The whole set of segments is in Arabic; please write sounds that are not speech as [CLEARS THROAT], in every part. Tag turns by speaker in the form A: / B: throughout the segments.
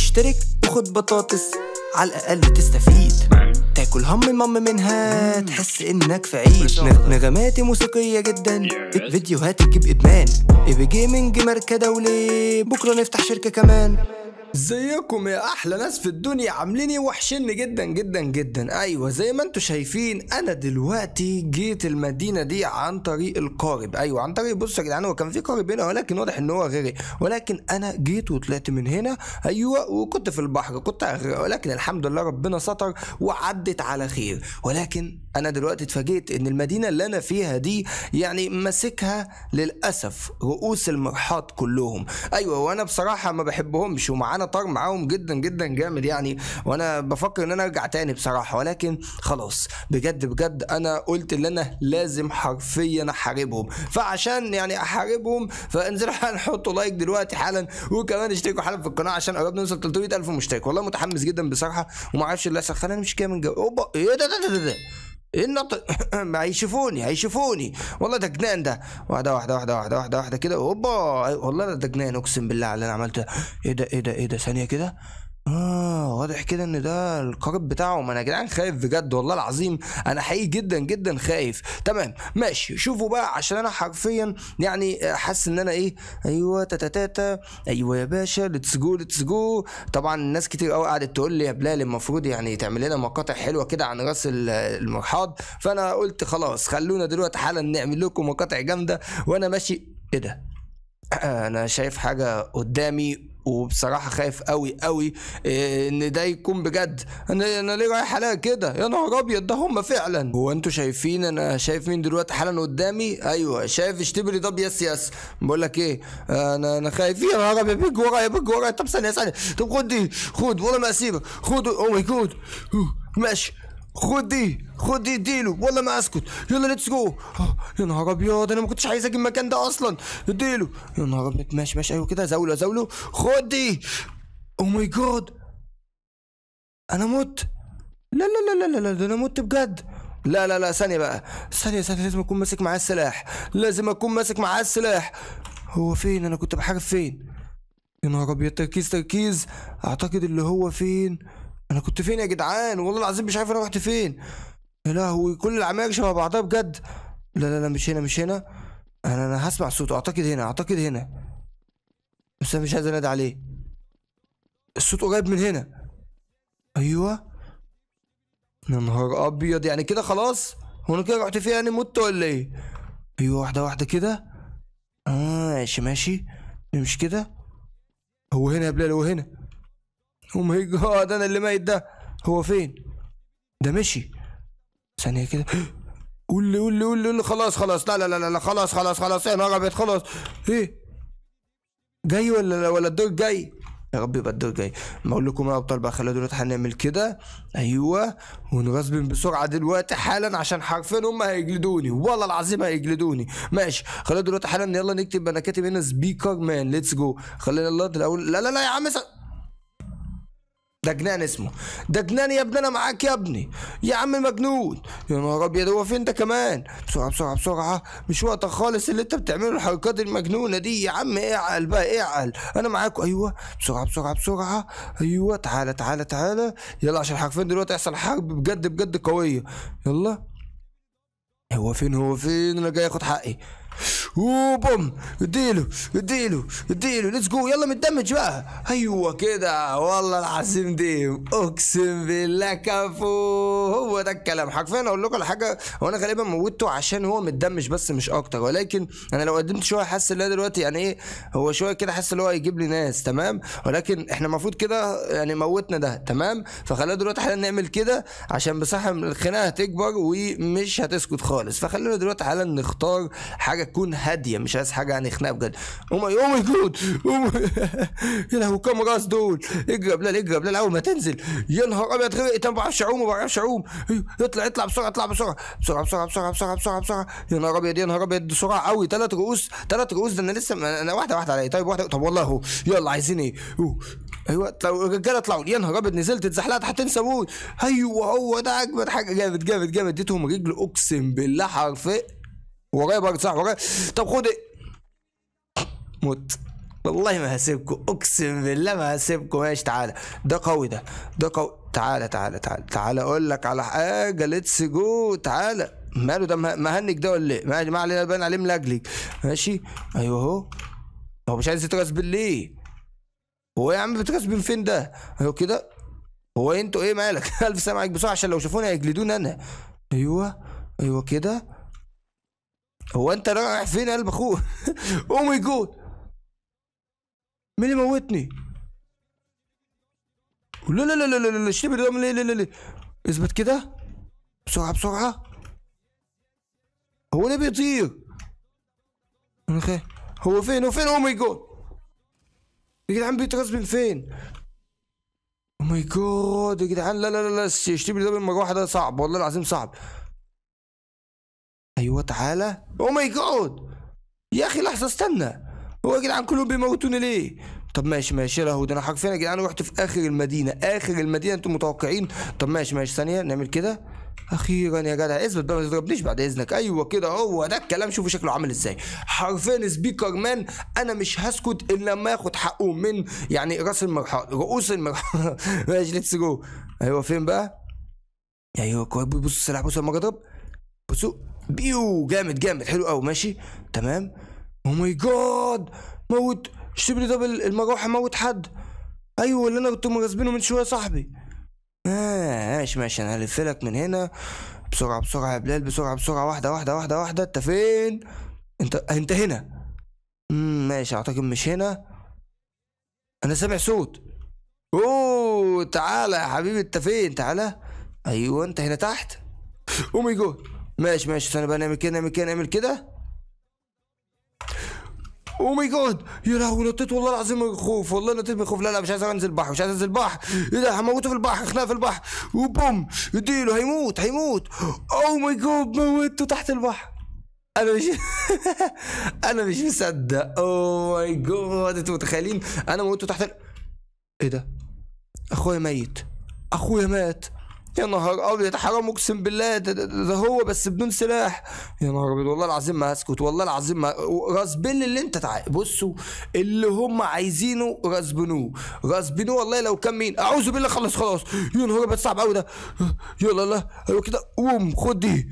A: اشترك وخد بطاطس على الاقل تستفيد تاكل هم مام منها تحس انك في عيد نغماتي موسيقيه جدا فيديوهات تجيب ادمان ايبي جيمنج ماركه دولي بكره نفتح شركه كمان ازيكم يا احلى ناس في الدنيا عامليني وحشني جدا جدا جدا ايوه زي ما انتم شايفين انا دلوقتي جيت المدينه دي عن طريق القارب ايوه عن طريق بصوا يا جدعان هو كان في قارب هنا ولكن واضح ان هو غرق ولكن انا جيت وطلعت من هنا ايوه وكنت في البحر كنت أغرق. ولكن الحمد لله ربنا ستر وعدت على خير ولكن انا دلوقتي اتفاجئت ان المدينه اللي انا فيها دي يعني ماسكها للاسف رؤوس المرحاض كلهم ايوه وانا بصراحه ما بحبهمش ومعانا انا طار معاهم جدا جدا جامد يعني وانا بفكر ان انا ارجع تاني بصراحه ولكن خلاص بجد بجد انا قلت ان انا لازم حرفيا احاربهم فعشان يعني احاربهم فانزلوا [LAUGHS] حطوا لايك دلوقتي حالا وكمان اشتركوا حالا في القناه عشان قربنا نوصل 300000 مشترك والله متحمس جدا بصراحه وما اعرفش اللي هيحصل انا مش كده من جو اوبا ايه ده ده ده, ده, ده. النط [COUGHS] ما هيشوفوني هيشوفوني والله ده جنان ده واحده واحده واحده واحده واحده واحده كده اوبا والله ده جنان اقسم بالله على اللي انا عملته ايه ده ايه ده ايه ده ثانيه كده اه واضح كده ان ده القارب بتاعهم انا يا جدعان خايف بجد والله العظيم انا حقيقي جدا جدا خايف تمام ماشي شوفوا بقى عشان انا حرفيا يعني آه، حاسس ان انا ايه ايوه تاتاتا ايوه يا باشا ليتس جو ليتس جو طبعا ناس كتير قوي قعدت تقول لي يا بلال المفروض يعني تعمل لنا مقاطع حلوه كده عن راس المرحاض فانا قلت خلاص خلونا دلوقتي حالا نعمل لكم مقاطع جامده وانا ماشي ايه ده [CLEARS THROAT] انا شايف حاجه قدامي وبصراحه خايف قوي قوي آه، ان ده يكون بجد انا انا ليه رايح الاقي كده يا نهار ابيض ده هم فعلا هو انتوا شايفين انا شايف مين دلوقتي حالا قدامي ايوه شايف اشتبري ده يس يس بقول لك ايه انا انا خايف يا نهار ابيض بيج ورايا بيج ورايا طب ثانيه ثانيه طب خد دي خد ولا ما اسيبك خد او ماي جود ماشي خدي خدي اديله ولا ما اسكت يلا ليتس جو يا نهار ابيض انا ما كنتش عايز اجي المكان ده اصلا اديله يا نهار ابيض ماشي ماشي ايوه كده زاوله ازاوله خدي او ماي جاد انا مت لا لا لا لا لا ده انا مت بجد لا لا لا ثانية بقى ثانية ثانية لازم أكون ماسك معاه السلاح لازم أكون ماسك معاه السلاح هو فين أنا كنت بحارب فين يا نهار أبيض تركيز تركيز أعتقد اللي هو فين انا كنت فين يا جدعان والله العظيم مش عارف انا رحت فين يا لهوي كل العماير شبه بعضها بجد لا لا لا مش هنا مش هنا انا انا هسمع صوته اعتقد هنا اعتقد هنا بس انا مش عايز انادي عليه الصوت قريب من هنا ايوه يا نهار ابيض يعني كده خلاص هو انا كده رحت فيها يعني مت ولا ايه ايوه واحده واحده كده اه ماشي ماشي مش كده هو هنا يا بلال هو هنا او ماي جاد انا اللي ميت ده هو فين ده مشي ثانيه كده [GASPS] قول لي قول لي قول لي خلاص خلاص لا لا لا لا خلاص خلاص خلاص انا هربت خلاص ايه جاي ولا ولا الدور جاي يا رب يبقى الدور جاي ما اقول لكم يا ابطال بقى خلينا دلوقتي هنعمل كده ايوه ونغصبن بسرعه دلوقتي حالا عشان حرفيا هم هيجلدوني والله العظيم هيجلدوني ماشي خلينا دلوقتي حالا يلا نكتب انا كاتب هنا سبيكر مان ليتس جو خلينا يلا الاول لا لا لا يا عم سأ... دجنان اسمه دجنان يا ابني انا معاك يا ابني يا عم مجنون يا نهار ابيض هو فين ده كمان بسرعه بسرعه بسرعه مش وقت خالص اللي انت بتعمله الحركات المجنونه دي يا عم اعقل بقى اعقل انا معاك ايوه بسرعه بسرعه بسرعه ايوه تعالى تعالى تعالى يلا عشان حرفين دلوقتي يحصل حرب بجد بجد قويه يلا هو فين هو فين انا جاي اخد حقي وبوم اديله اديله اديله ليتس جو يلا متدمج بقى ايوه كده والله العظيم دي اقسم بالله كفو هو ده الكلام حرفيا اقول لكم على حاجه هو انا غالبا موتته عشان هو متدمج بس مش اكتر ولكن انا لو قدمت شويه حاسس ان دلوقتي يعني ايه هو شويه كده حاسس ان هو هيجيب لي ناس تمام ولكن احنا المفروض كده يعني موتنا ده تمام فخلينا دلوقتي حالا نعمل كده عشان بصح الخناقه هتكبر ومش هتسكت خالص فخلينا دلوقتي حالا نختار حاجه تكون هاديه مش عايز حاجه يعني خناقه بجد او ماي او ماي جود [LAUGHS] يا لهو كام راس دول اجري يا بلال اجري يا بلال اول ما تنزل يا نهار ابيض غرقت انا ما بعرفش اعوم ما بعرفش اعوم أيوه، اطلع اطلع بسرعه اطلع بسرعه بسرعه بسرعه بسرعه بسرعه بسرعه بسرعه يا نهار ابيض يا نهار ابيض بسرعه قوي ثلاث رؤوس ثلاث رؤوس ده انا لسه انا واحده واحده عليا طيب واحده طب والله اهو يلا عايزين ايه ايوه لو الرجاله طلعوا يا نهار ابيض نزلت اتزحلقت هتنسى موت ايوه هو ده اجمد حاجه جامد جامد جامد اديتهم رجل اقسم بالله حرفيا ورايا برضه صح ورايا طب خد موت والله ما هسيبكم اقسم بالله ما هسيبكم ماشي تعالى ده قوي ده ده قوي تعالى تعالى تعالى تعالى اقول لك على حاجه ليتس جو تعالى ماله ده مهنج ده ولا ايه؟ ما علينا بان عليه ملجلج ماشي ايوه اهو هو مش عايز يترسب ليه؟ هو يا عم بترسب فين ده؟ ايوه كده هو انتوا ايه مالك؟ [LAUGHS] الف سامعك بسرعه عشان لو شافوني هيجلدوني انا ايوه ايوه كده هو انت رايح فين قلب اخوه او ماي جود مين اللي موتني لا لا لا لا لا لا لا ده ليه ليه ليه اثبت كده بسرعه بسرعه هو ليه بيطير هو فين هو فين او ماي جود يا جدعان بيترز من فين او ماي جود يا جدعان لا لا لا لا اشتري ده بالمروحه ده صعب والله العظيم صعب ايوه تعالى او ماي جاد يا اخي لحظه استنى هو يا جدعان كلهم بيموتوني ليه طب ماشي ماشي لهو ده انا حرفيا يا جدعان رحت في اخر المدينه اخر المدينه انتم متوقعين طب ماشي ماشي ثانيه نعمل كده اخيرا يا جدع اثبت بقى ما تضربنيش بعد اذنك ايوه كده هو ده الكلام شوفوا شكله عامل ازاي حرفيا سبيكر مان انا مش هسكت الا لما ياخد حقه من يعني راس المرحله رؤوس المرحله [LAUGHS] ماشي ليتس جو ايوه فين بقى ايوه بص السلاح بص لما اضرب بصوا بيو جامد جامد حلو قوي ماشي تمام او ماي جاد موت سيب لي طب المروحه موت حد ايوه اللي انا كنت مغصبينه من شويه صاحبي آه ماشي ماشي انا هلف لك من هنا بسرعه بسرعه يا بلال بسرعه بسرعه واحده واحده واحده واحده انت فين انت انت هنا امم ماشي اعتقد مش هنا انا سامع صوت اوه تعالى يا حبيبي انت فين تعالى ايوه انت هنا تحت او ماي جاد ماشي ماشي استنى بقى نعمل كده نعمل كده نعمل كده او ماي جاد يا لهوي نطيت والله العظيم من الخوف والله نطيت من الخوف لا لا مش عايز انزل البحر مش عايز انزل البحر ايه ده هموته في البحر خناقه في البحر وبوم اديله هيموت هيموت او ماي جاد موته تحت البحر انا مش [LAUGHS] انا مش مصدق او ماي جاد انتوا متخيلين انا موته تحت ال... ايه ده اخويا ميت اخويا مات يا نهار ابيض حرام اقسم بالله ده هو بس بدون سلاح يا نهار ابيض والله العظيم ما هسكت والله العظيم ما راسبين اللي انت تع... بصوا اللي هم عايزينه راسبنوه راسبنوه والله لو كان مين اعوذ بالله خلص خلاص يا نهار ابيض صعب قوي ده يلا يلا ايوه كده قوم خد دي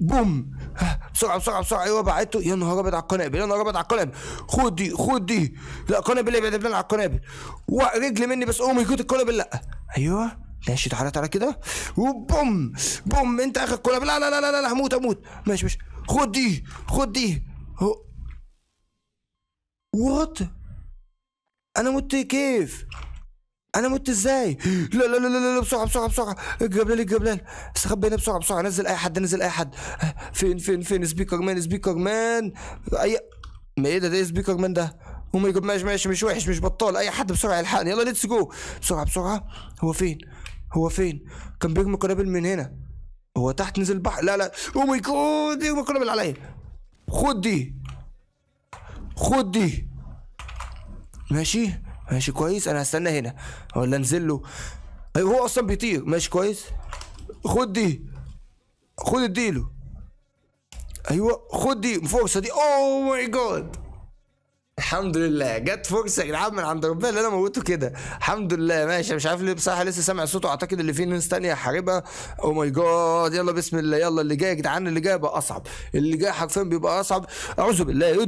A: بوم بسرعه بسرعه بسرعه ايوه بعته يا نهار ابيض على القنابل يا نهار ابيض على القنابل خد دي خد دي لا قنابل ابعد إيه؟ ابعد على القنابل رجلي مني بس قومي ماي القنابل لا ايوه ماشي تعالى تعالى كده وبوم بوم انت اخر كلها لا لا لا لا لا هموت هموت ماشي ماشي خد دي خد دي وات انا مت كيف انا مت ازاي لا لا لا لا لا بسرعه بسرعه بسرعه الجبلان الجبلان استخبى هنا بسرعه بسرعه نزل اي حد نزل اي حد فين فين فين سبيكر مان سبيكر مان اي ما ايه ده ده سبيكر مان ده وما يقول ماشي ماشي مش وحش مش بطال اي حد بسرعه يلحقني يلا ليتس جو بسرعه بسرعه هو فين هو فين كان بيجمع قنابل من هنا هو تحت نزل البحر لا لا او ماي جاد بيجمع قنابل عليا خد دي خد دي ماشي ماشي كويس انا هستنى هنا ولا انزل له ايوه هو اصلا بيطير ماشي كويس خد دي خد اديله ايوه خد دي فرصه دي اوه ماي جاد الحمد لله جت فرصه يا جدعان من عند ربنا اللي انا موته كده الحمد لله ماشي مش عارف ليه بصراحه لسه سامع صوته اعتقد اللي فيه ناس ثانيه حاربها او ماي جاد يلا بسم الله يلا اللي جاي يا جدعان اللي جاي بقى اصعب اللي جاي حرفيا بيبقى اصعب اعوذ بالله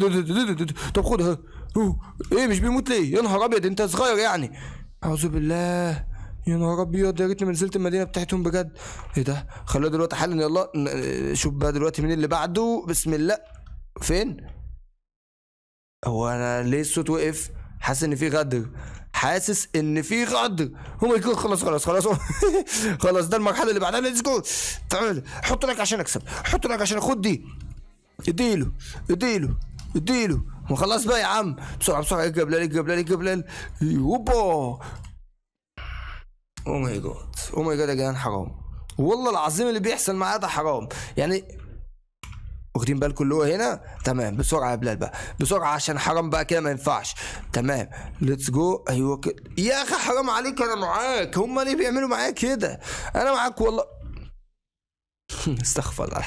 A: طب خدها ايه مش بيموت ليه يا نهار ابيض انت صغير يعني اعوذ بالله يا نهار ابيض يا ريتني ما نزلت المدينه بتاعتهم بجد ايه ده خلوها دلوقتي حالا يلا شوف بقى دلوقتي مين اللي بعده بسم الله فين هو انا ليه الصوت وقف حاسس ان في غدر حاسس ان في غدر هو ماي جاد خلاص خلاص خلاص [LAUGHS] خلاص ده المرحله اللي بعدها ليتس جو تعال حط لك عشان اكسب حط لك عشان خد دي اديله اديله اديله خلاص بقى يا عم بسرعه بسرعه اجيب لال اجيب لال اجيب لال يوبا او ماي جاد او ماي جاد يا جدعان حرام والله العظيم اللي بيحصل معايا ده حرام يعني واخدين بالكم اللي هو هنا تمام بسرعه يا بلال بقى بسرعه عشان حرام بقى كده ما ينفعش تمام ليتس جو ايوه كده يا اخي حرام عليك انا معاك هم ليه بيعملوا معايا كده انا معاك والله [LAUGHS] استغفر الله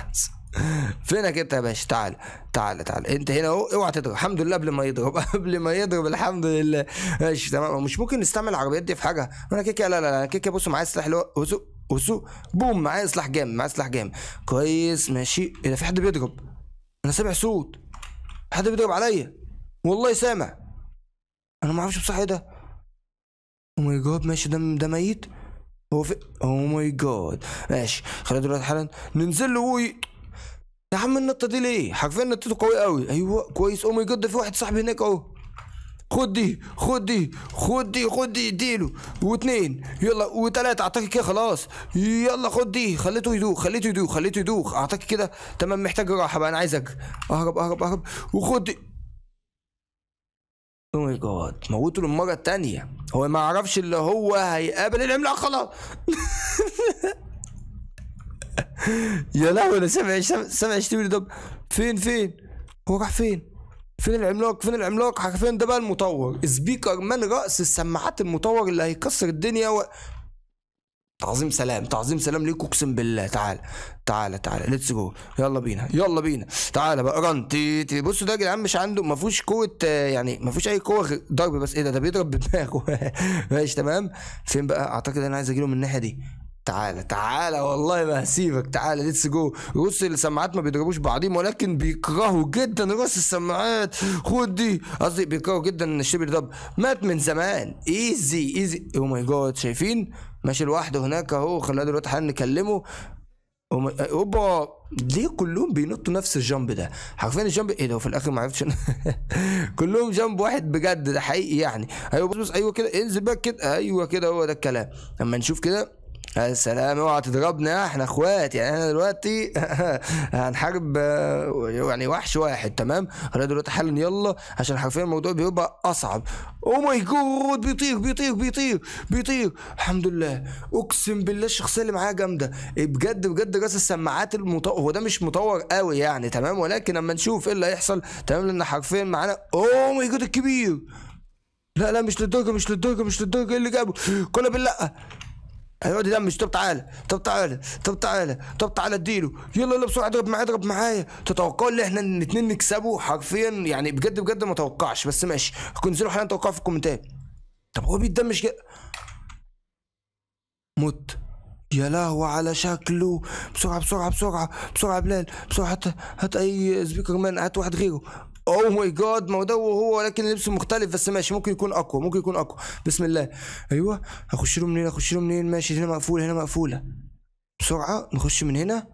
A: فينك انت يا باشا تعال تعال تعال انت هنا اهو اوعى تضرب الحمد لله قبل ما يضرب [LAUGHS] قبل ما يضرب الحمد لله ماشي تمام مش ممكن نستعمل العربيات دي في حاجه انا كيكه لا لا لا كيكه بصوا معايا السلاح اللي هو وسوق بوم معايا سلاح جامد معايا سلاح جامد كويس ماشي اذا إيه في حد بيضرب انا سامع صوت حد بيضرب عليا والله سامع انا ما اعرفش بصح ايه ده او ماي جاد ماشي ده ده ميت هو في او ماي جاد ماشي خلينا دلوقتي حالا ننزل له وي... يا عم النطه دي ليه حرفيا نطته قويه قوي ايوه كويس او ماي جاد ده في واحد صاحبي هناك اهو خدي خدي خدي خدي اديله واثنين يلا وثلاثه اعطيك كده خلاص يلا خدي خليته يدوخ خليته يدوخ خليته يدوخ اعطيك كده تمام محتاج راحه بقى انا عايزك اهرب اهرب اهرب وخدي او ماي جاد موته للمره الثانيه هو ما يعرفش اللي هو هيقابل العملاق خلاص [LAUGHS] يا لهوي انا سامع سامع شتيم دوب فين فين هو راح فين فين العملاق فين العملاق حرفيا ده بقى المطور سبيكر من راس السماعات المطور اللي هيكسر الدنيا و... تعظيم سلام تعظيم سلام ليك اقسم بالله تعالى تعالى تعالى ليتس جو يلا بينا يلا بينا تعالى بقى رن تي تي بصوا ده يا جدعان مش عنده ما فيهوش قوه يعني ما فيهوش اي قوه غير ضرب بس ايه ده ده بيضرب بدماغه [LAUGHS] ماشي تمام فين بقى اعتقد انا عايز اجيله من الناحيه دي تعالى تعالى والله ما هسيبك تعالى ليتس جو روس السماعات ما بيضربوش بعضهم ولكن بيكرهوا جدا راس السماعات خد دي قصدي بيكرهوا جدا ان الشبل ده مات من زمان ايزي ايزي او ماي جاد شايفين ماشي لوحده هناك اهو خلينا دلوقتي حالا نكلمه oh اوبا ليه كلهم بينطوا نفس الجامب ده حرفيا الجامب ايه ده في الاخر ما عرفتش [LAUGHS] كلهم جامب واحد بجد ده حقيقي يعني ايوه بص ايوه كده انزل بقى كده ايوه كده هو ده الكلام اما نشوف كده يا سلام اوعى تضربنا احنا اخوات يعني احنا دلوقتي [LAUGHS] هنحارب يعني وحش واحد تمام انا دلوقتي حالا يلا عشان حرفيا الموضوع بيبقى اصعب او ماي جود بيطير بيطير بيطير بيطير الحمد لله اقسم بالله الشخصيه اللي معايا جامده إيه، بجد بجد راس السماعات المطور هو ده مش مطور قوي يعني تمام ولكن اما نشوف ايه اللي هيحصل تمام لان حرفيا معانا او ماي جود الكبير لا لا مش للدرجه مش للدرجه مش للدرجه ايه اللي جابه كله بالله هيقعد يدمج طب تعالى طب تعالى طب تعالى طب تعالى اديله يلا يلا بسرعه اضرب معايا اضرب معايا تتوقعوا ان احنا الاثنين نكسبه حرفيا يعني بجد بجد ما توقعش بس ماشي نزلوا حالا توقعوا في الكومنتات طب هو بيتدمج كده مت يا لهو على شكله بسرعة بسرعة بسرعة بسرعة بلال بسرعة هات هات أي سبيكر مان هات واحد غيره اوه ماي جاد ما هو ده وهو ولكن لبسه مختلف بس ماشي ممكن يكون اقوى ممكن يكون اقوى بسم الله ايوه اخش له منين اخش له منين ماشي هنا مقفوله هنا مقفوله بسرعه نخش من هنا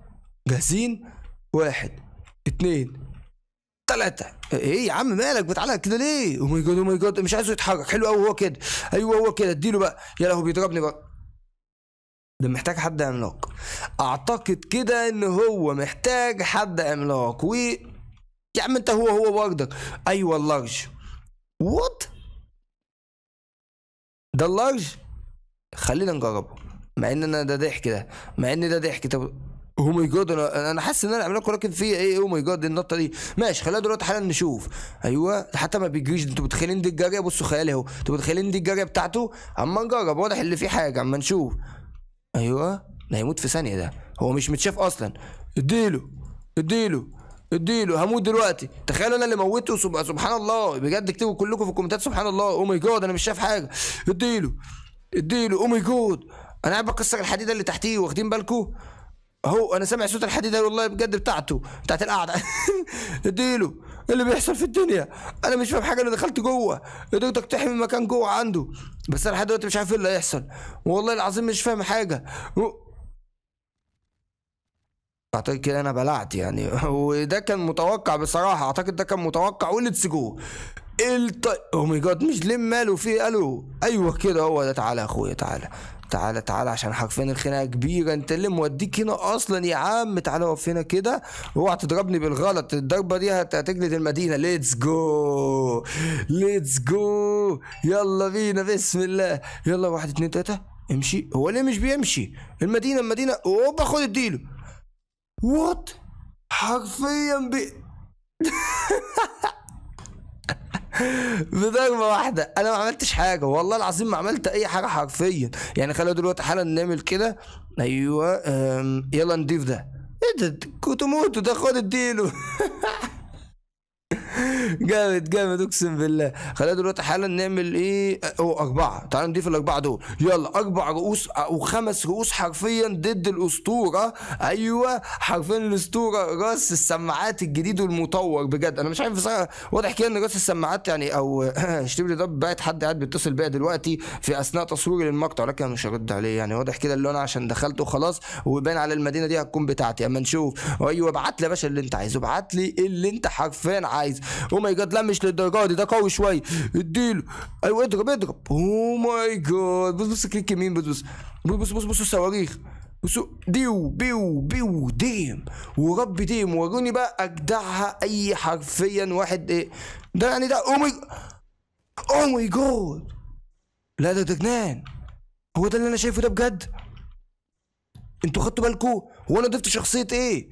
A: جاهزين واحد اثنين ثلاثة ايه يا عم مالك بتعلق كده ليه؟ او ماي جاد او ماي جاد مش عايزه يتحرك حلو قوي هو كده ايوه هو كده اديله بقى يا لهو بيضربني بقى ده محتاج حد عملاق اعتقد كده ان هو محتاج حد عملاق و يا عم انت هو هو وردك ايوه اللارج وات ده اللارج خلينا نجربه مع ان انا ده ضحك ده مع ان ده ضحك طب او ماي جاد انا انا حاسس ان انا عامل لكم في ايه او ماي جاد النطه دي ماشي خلينا دلوقتي حالا نشوف ايوه حتى ما بيجريش انتوا متخيلين دي الجاريه بصوا خيالي اهو انتوا متخيلين دي الجاريه بتاعته اما نجرب واضح اللي فيه حاجه اما نشوف ايوه ده هيموت في ثانيه ده هو مش متشاف اصلا اديله اديله اديله هموت دلوقتي تخيلوا انا اللي موته سبحان الله بجد اكتبوا كلكم في الكومنتات سبحان الله او ماي جاد انا مش شايف حاجه اديله اديله او ماي جاد انا عارف بكسر الحديده اللي تحتيه واخدين بالكم اهو انا سامع صوت الحديده والله بجد بتاعته بتاعت القعده [LAUGHS] اديله إيه اللي بيحصل في الدنيا انا مش فاهم حاجه انا دخلت جوه قدرت اقتحم المكان جوه عنده بس انا لحد دلوقتي مش عارف ايه اللي هيحصل والله العظيم مش فاهم حاجه اعتقد كده انا بلعت يعني [LAUGHS] وده كان متوقع بصراحه اعتقد ده كان متوقع وليتس جو الت... او ماي جاد مش ليه ماله في إيه؟ الو ايوه كده هو ده تعالى يا اخويا تعالى تعالى تعالى عشان حرفيا الخناقه كبيره انت اللي موديك هنا اصلا يا عم تعالى اقف هنا كده اوعى تضربني بالغلط الضربه دي هتجلد المدينه ليتس جو ليتس جو يلا بينا بسم الله يلا واحد اثنين ثلاثه امشي هو ليه مش بيمشي المدينه المدينه اوبا خد اديله وات حرفيا بي [LAUGHS] بضربه واحده انا ما عملتش حاجه والله العظيم ما عملت اي حاجه حرفيا يعني خلينا دلوقتي حالا نعمل كده ايوه يلا نضيف ده ايه ده كنت موته ده خد اديله [LAUGHS] جامد جامد اقسم بالله خلينا دلوقتي حالا نعمل ايه او اربعه تعال نضيف الاربعه دول يلا اربع رؤوس او خمس رؤوس حرفيا ضد الاسطوره ايوه حرفيا الاسطوره راس السماعات الجديد والمطور بجد انا مش عارف بصراحه واضح كده ان راس السماعات يعني او اشتري ده بقت حد قاعد بيتصل بيا دلوقتي في اثناء تصويري للمقطع لكن انا مش هرد عليه يعني واضح كده اللي انا عشان دخلت وخلاص وبان على المدينه دي هتكون بتاعتي اما نشوف ايوه ابعت لي يا باشا اللي انت عايزه ابعت لي اللي انت حرفيا عايزه او ماي جاد لا مش للدرجه دي ده قوي شويه اديله ايوه اضرب اضرب او ماي جاد بص بص كليك يمين بص بص بص بص بص الصواريخ بصوا ديو بيو بيو ديم ورب ديم وروني بقى اجدعها اي حرفيا واحد ايه ده يعني ده او ماي او ماي جاد لا ده ده جنان هو ده اللي انا شايفه ده بجد انتوا خدتوا بالكم هو انا ضفت شخصيه ايه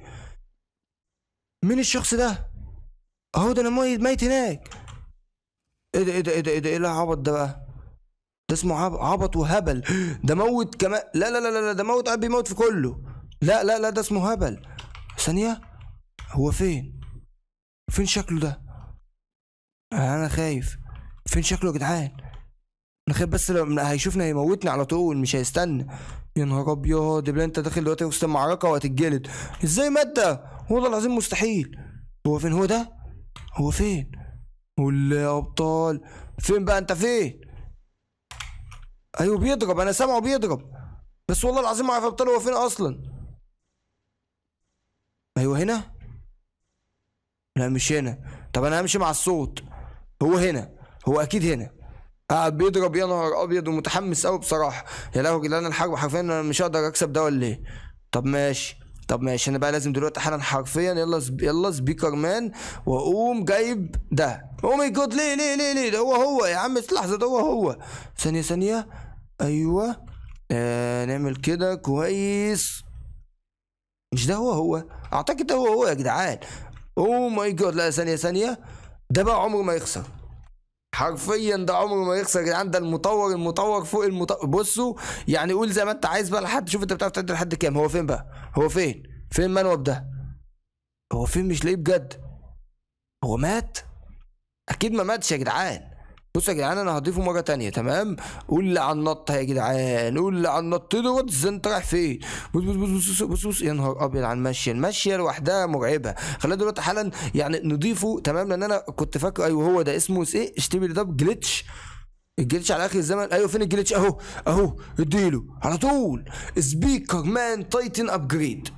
A: مين الشخص ده اهو ده انا ميت ميت هناك ايه ده ايه ده ايه ده ايه ده ايه العبط ده بقى ده اسمه عبط وهبل [GASPS] ده موت كمان لا لا لا لا ده موت قاعد بيموت في كله لا لا لا ده اسمه هبل ثانية هو فين فين شكله ده انا خايف فين شكله يا جدعان انا خايف بس لو هيشوفنا هيموتني على طول مش هيستنى يا نهار ابيض يبقى انت داخل دلوقتي وسط المعركه وهتتجلد ازاي مات ده والله العظيم مستحيل هو فين هو ده هو فين ولا يا ابطال فين بقى انت فين ايوه بيضرب انا سامعه بيضرب بس والله العظيم ما اعرف ابطال هو فين اصلا ايوه هنا لا مش هنا طب انا همشي مع الصوت هو هنا هو اكيد هنا قاعد بيضرب يا نهار ابيض ومتحمس قوي بصراحه يا لهوي جدعان الحرب حرفيا انا مش هقدر اكسب ده ولا ايه طب ماشي طب ماشي انا بقى لازم دلوقتي حالا حرفيا يلا سب... يلا سبيكر مان واقوم جايب ده او ماي جاد ليه ليه ليه ليه ده هو هو يا عم لحظه ده هو هو ثانيه ثانيه ايوه آه نعمل كده كويس مش ده هو هو اعتقد ده هو هو يا جدعان او ماي جاد لا ثانيه ثانيه ده بقى عمره ما يخسر حرفيا ده عمره ما يخسر يا جدعان ده المطور المطور فوق المطور بصوا يعني قول زي ما انت عايز بقى لحد شوف انت بتعرف تعد لحد كام هو فين بقى هو فين فين المنوب ده هو فين مش لاقيه بجد هو مات اكيد ما ماتش يا جدعان بصوا يا جدعان انا هضيفه مره تانية تمام قول لي على النط يا جدعان قول لي على النط دوت انت رايح فين بص بص بص بص بص, بص. يا نهار ابيض على المشيه المشيه لوحدها مرعبه خلينا دلوقتي حالا يعني نضيفه تمام لان انا كنت فاكر ايوه هو ده اسمه ايه لي ده بجلتش الجلتش على اخر الزمن ايوه فين الجلتش اهو اهو اديله على طول سبيكر مان تايتن ابجريد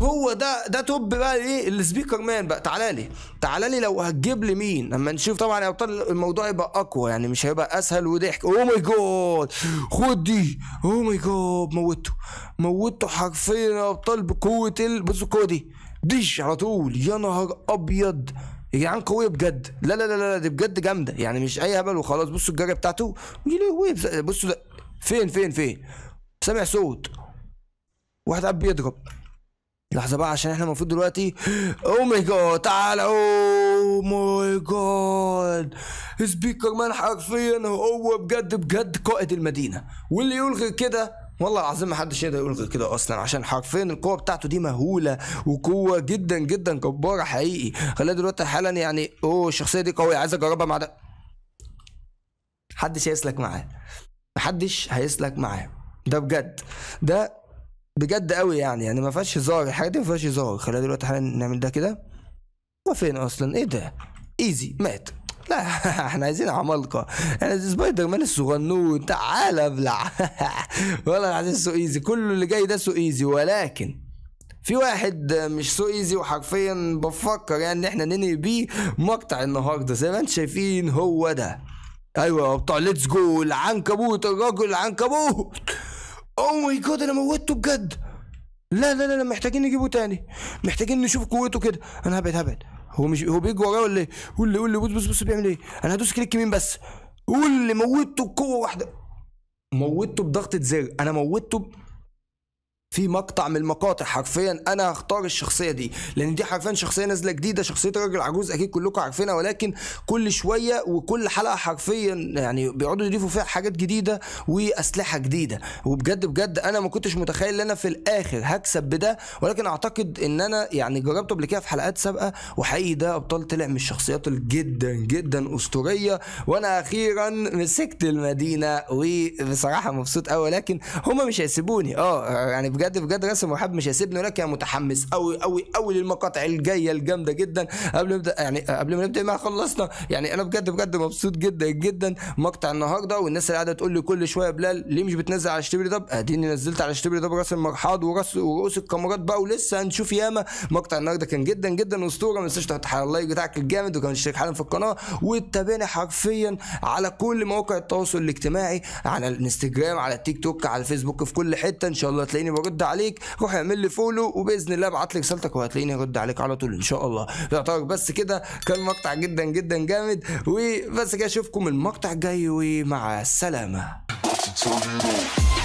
A: هو ده ده توب بقى ايه السبيكر مان بقى تعالى لي تعالى لي لو هتجيب لي مين اما نشوف طبعا يا ابطال الموضوع يبقى اقوى يعني مش هيبقى اسهل وضحك او ماي جاد خد دي او oh ماي جاد موته موته حرفيا يا ابطال بقوه ال... بصوا القوه دي ديش على طول يا نهار ابيض يا جدعان قويه بجد لا لا لا لا دي بجد جامده يعني مش اي هبل وخلاص بصوا الجري بتاعته بصوا ده فين فين فين سامع صوت واحد قاعد بيضرب لحظه بقى عشان احنا المفروض دلوقتي او ماي جاد تعالى او ماي جاد سبيكر مان حرفيا هو بجد بجد قائد المدينه واللي يقول غير كده والله العظيم ما حدش يقدر يقول غير كده اصلا عشان حرفيا القوه بتاعته دي مهوله وقوه جدا جدا جباره حقيقي خلينا دلوقتي حالا يعني اوه oh، الشخصيه دي قويه عايز اجربها مع ده محدش هيسلك معاه محدش هيسلك معاه ده بجد ده بجد قوي يعني يعني ما فيهاش هزار الحاجات دي ما فيهاش هزار خلينا دلوقتي حالا نعمل ده كده هو فين اصلا ايه ده ايزي مات لا [LAUGHS] احنا عايزين عمالقه احنا سبايدر مان الصغنون تعال ابلع [LAUGHS] والله العظيم سو ايزي كل اللي جاي ده سو ايزي ولكن في واحد مش سو ايزي وحرفيا بفكر يعني ان احنا ننهي بيه مقطع النهارده زي ما انتم شايفين هو ده ايوه بتاع ليتس جو العنكبوت الراجل العنكبوت اوه ماي جاد انا موتته بجد لا لا لا محتاجين نجيبه تاني محتاجين نشوف قوته كده انا هبعد هبعد هو مش هو بيجي ورايا ولا ايه؟ قول لي قول لي بص بص بص بيعمل ايه؟ انا هدوس كليك يمين بس قول لي موتته بقوه واحده موتته بضغطه زر انا موتته في مقطع من المقاطع حرفيا انا هختار الشخصيه دي لان دي حرفيا شخصيه نازله جديده شخصيه راجل عجوز اكيد كلكم عارفينها ولكن كل شويه وكل حلقه حرفيا يعني بيقعدوا يضيفوا فيها حاجات جديده واسلحه جديده وبجد بجد انا ما كنتش متخيل ان انا في الاخر هكسب بده ولكن اعتقد ان انا يعني جربته قبل كده في حلقات سابقه وحقيقي ده ابطال طلع من الشخصيات الجدا جدا اسطوريه وانا اخيرا مسكت المدينه وبصراحه مبسوط قوي ولكن هما مش هيسيبوني اه يعني بجد بجد بجد راسم وحب مش هيسيبني ولكن انا متحمس قوي قوي قوي للمقاطع الجايه الجامده جدا قبل ما نبدا يعني قبل ما نبدا ما خلصنا يعني انا بجد بجد مبسوط جدا جدا مقطع النهارده والناس اللي قاعده تقول لي كل شويه بلال ليه مش بتنزل على اشتبري دب اديني نزلت على اشتبري دب راس المرحاض وراس ورؤوس الكاميرات بقى ولسه هنشوف ياما مقطع النهارده كان جدا جدا اسطوره ما تنساش تحط اللايك بتاعك الجامد وكمان اشترك حالا في القناه واتابعنا حرفيا على كل مواقع التواصل الاجتماعي على الانستجرام على التيك توك على الفيسبوك في كل حته ان شاء الله تلاقيني ارد عليك روح اعمل لي فولو وباذن الله ابعت لك رسالتك وهتلاقيني ارد عليك على طول ان شاء الله يعتبر بس كده كان مقطع جدا جدا جامد وبس كده اشوفكم المقطع الجاي ومع السلامه